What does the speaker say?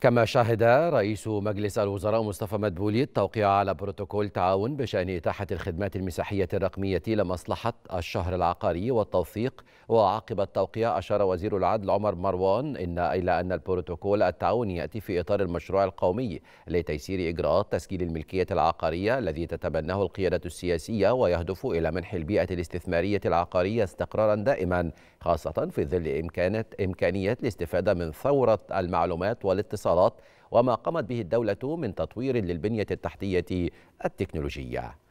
كما شهد رئيس مجلس الوزراء مصطفى مدبولي التوقيع على بروتوكول تعاون بشأن إتاحة الخدمات المساحية الرقمية لمصلحة الشهر العقاري والتوثيق وعقب التوقيع أشار وزير العدل عمر مروان إن إلى أن البروتوكول التعاوني يأتي في إطار المشروع القومي لتيسير إجراءات تسجيل الملكية العقارية الذي تتبناه القيادة السياسية ويهدف إلى منح البيئة الاستثمارية العقارية استقرارا دائما خاصة في ظل إمكانية الاستفادة من ثورة المعلومات والاتصالات الاتصالات وما قامت به الدولة من تطوير للبنية التحتية التكنولوجية